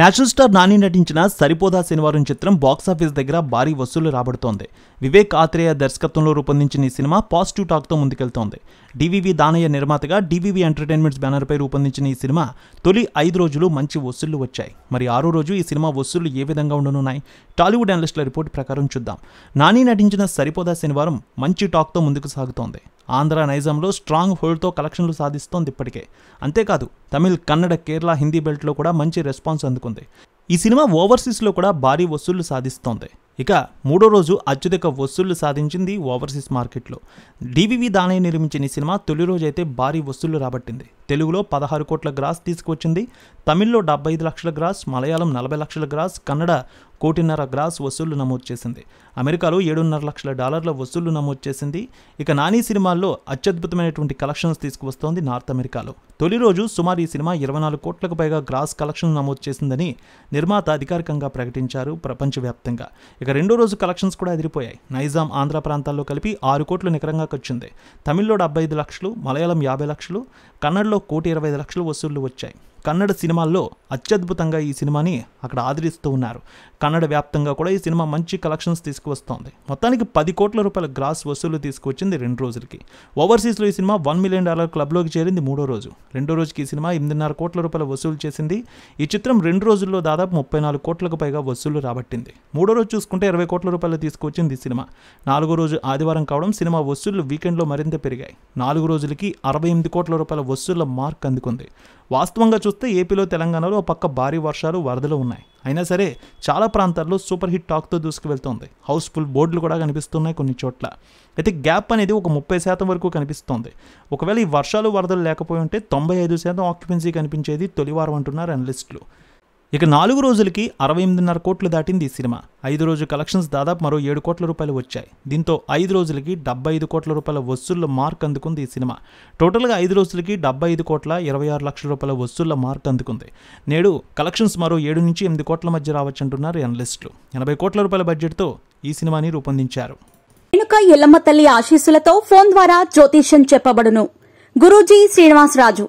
national star Nani నటించిన సరిపోదా శనివారం చిత్రం బాక్సాఫీస్ దగ్గర భారీ వసూళ్లు రాబడుతోంది వివేక్ ఆత్రేయ దర్శకత్వంలో రూపొందించిన ఈ సినిమా పాజిటివ్ టాక్తో ముందుకెళ్తోంది డివివి దానయ్య నిర్మాతగా డివివి ఎంటర్టైన్మెంట్స్ బ్యానర్పై రూపొందించిన ఈ సినిమా తొలి ఐదు రోజులు మంచి వసూళ్లు వచ్చాయి మరి ఆరో రోజు ఈ సినిమా వసూళ్లు ఏ విధంగా ఉండనున్నాయి టాలీవుడ్ అనలిస్టుల రిపోర్ట్ ప్రకారం చూద్దాం నాని నటించిన సరిపోదా శనివారం మంచి టాక్తో ముందుకు సాగుతోంది ఆంధ్ర నైజంలో స్ట్రాంగ్ హోల్డ్తో కలెక్షన్లు సాధిస్తోంది ఇప్పటికే అంతేకాదు తమిళ్ కన్నడ కేరళ హిందీ బెల్ట్లో కూడా మంచి రెస్పాన్స్ అందుకుంది ఈ సినిమా ఓవర్సీస్లో కూడా భారీ వసూళ్లు సాధిస్తోంది ఇక మూడో రోజు అత్యధిక వసూళ్లు సాధించింది ఓవర్సీస్ మార్కెట్లో డివివి దానయ్య నిర్మించిన సినిమా తొలి రోజు అయితే భారీ వసూళ్లు రాబట్టింది తెలుగులో పదహారు కోట్ల గ్రాస్ తీసుకువచ్చింది తమిళ్లో డెబ్బై ఐదు లక్షల గ్రాస్ మలయాళం నలభై లక్షల గ్రాస్ కన్నడ కోటిన్నర గ్రాస్ వసూళ్లు నమోదు చేసింది అమెరికాలో ఏడున్నర లక్షల డాలర్ల వసూళ్లు నమోదు చేసింది ఇక నాని సినిమాల్లో అత్యద్భుతమైనటువంటి కలెక్షన్స్ తీసుకువస్తోంది నార్త్ అమెరికాలో తొలి రోజు సుమారు ఈ సినిమా ఇరవై నాలుగు కోట్లకు పైగా గ్రాస్ కలెక్షన్ నమోదు చేసిందని నిర్మాత అధికారికంగా ప్రకటించారు ప్రపంచవ్యాప్తంగా ఇక రెండో రోజు కలెక్షన్స్ కూడా ఎదిరిపోయాయి నైజాం ఆంధ్ర ప్రాంతాల్లో కలిపి ఆరు కోట్లు నికరంగా ఖర్చుంది తమిళ్లో డెబ్బై ఐదు లక్షలు మలయాళం యాభై లక్షలు కన్నడలో కోటి ఇరవై ఐదు లక్షలు వసూళ్లు వచ్చాయి కన్నడ సినిమాల్లో అత్యద్భుతంగా ఈ సినిమాని అక్కడ ఆదరిస్తూ ఉన్నారు కన్నడ వ్యాప్తంగా కూడా ఈ సినిమా మంచి కలెక్షన్స్ తీసుకువస్తోంది మొత్తానికి పది కోట్ల రూపాయల గ్రాస్ వసూలు తీసుకొచ్చింది రెండు రోజులకి ఓవర్సీస్లో ఈ సినిమా వన్ మిలియన్ డాలర్ క్లబ్లోకి చేరింది మూడో రోజు రెండో రోజుకి ఈ సినిమా ఎనిమిదిన్నర కోట్ల రూపాయల వసూలు చేసింది ఈ చిత్రం రెండు రోజుల్లో దాదాపు ముప్పై నాలుగు కోట్లకు పైగా వసూలు రాబట్టింది మూడో రోజు చూసుకుంటే ఇరవై కోట్ల రూపాయలు తీసుకొచ్చింది ఈ సినిమా నాలుగో రోజు ఆదివారం కావడం సినిమా వసూళ్లు వీకెండ్లో మరింత పెరిగాయి నాలుగు రోజులకి అరవై ఎనిమిది కోట్ల రూపాయల వసూళ్ల మార్క్ అందుకుంది వాస్తవంగా చూస్తే ఏపీలో తెలంగాణలో పక్క భారీ వర్షాలు వరదలు ఉన్నాయి అయినా సరే చాలా ప్రాంతాల్లో సూపర్ హిట్ టాక్తో దూసుకువెళ్తోంది హౌస్ఫుల్ బోర్డులు కూడా కనిపిస్తున్నాయి కొన్ని చోట్ల అయితే గ్యాప్ అనేది ఒక ముప్పై శాతం వరకు కనిపిస్తోంది ఒకవేళ ఈ వర్షాలు వరదలు లేకపోయి ఉంటే తొంభై ఐదు శాతం ఆక్యుపెన్సీ కనిపించేది తొలివారం అంటున్నారు అనలిస్టులు ఇక నాలుగు రోజులకి అరవై ఎనిమిదిన్నర కోట్లు దాటింది ఈ సినిమా ఐదు రోజు కలెక్షన్స్ దాదాపు మరో ఏడు కోట్ల రూపాయలు వచ్చాయి దీంతో ఐదు రోజులకి డెబ్బై ఐదు కోట్ల రూపాయల వసూళ్ల మార్క్ అందుకుంది ఈ సినిమా టోటల్గా ఐదు రోజులకి డెబ్బై ఐదు కోట్ల ఇరవై ఆరు లక్షల రూపాయల వసూళ్ల మార్క్ అందుకుంది నేడు కలెక్షన్స్ మరో ఏడు నుంచి ఎనిమిది కోట్ల మధ్య రావచ్చంటున్నారు అనలిస్టులు ఎనభై కోట్ల రూపాయల బడ్జెట్తో ఈ సినిమాని రూపొందించారు వెనుక ఎల్లమ్మ తల్లి ఆశీస్సులతో ఫోన్ ద్వారా జ్యోతిష్యం చెప్పబడును గురూజీ శ్రీనివాసరాజు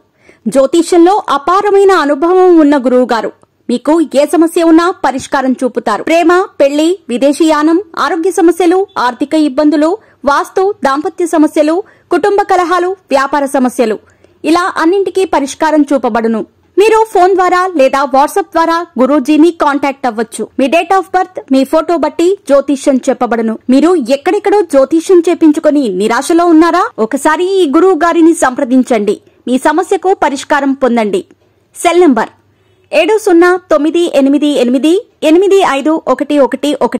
జ్యోతిష్యంలో అపారమైన అనుభవం ఉన్న గురువుగారు మీకు ఏ సమస్య ఉన్నా పరిష్కారం చూపుతారు ప్రేమ పెళ్లి విదేశీయానం ఆరోగ్య సమస్యలు ఆర్థిక ఇబ్బందులు వాస్తు దాంపత్య సమస్యలు కుటుంబ కలహాలు వ్యాపార సమస్యలు ఇలా అన్నింటికీ పరిష్కారం చూపబడును మీరు ఫోన్ ద్వారా లేదా వాట్సాప్ ద్వారా గురూజీని కాంటాక్ట్ అవ్వచ్చు మీ డేట్ ఆఫ్ బర్త్ మీ ఫోటో బట్టి జ్యోతిష్యం చెప్పబడును మీరు ఎక్కడెక్కడో జ్యోతిష్యం చేపించుకుని నిరాశలో ఉన్నారా ఒకసారి ఈ గురువు గారిని సంప్రదించండి మీ సమస్యకు పరిష్కారం పొందండి సెల్ నంబర్ ఏడు సున్నా తొమ్మిది ఎనిమిది ఎనిమిది ఎనిమిది ఐదు ఒకటి ఒకటి ఒకటి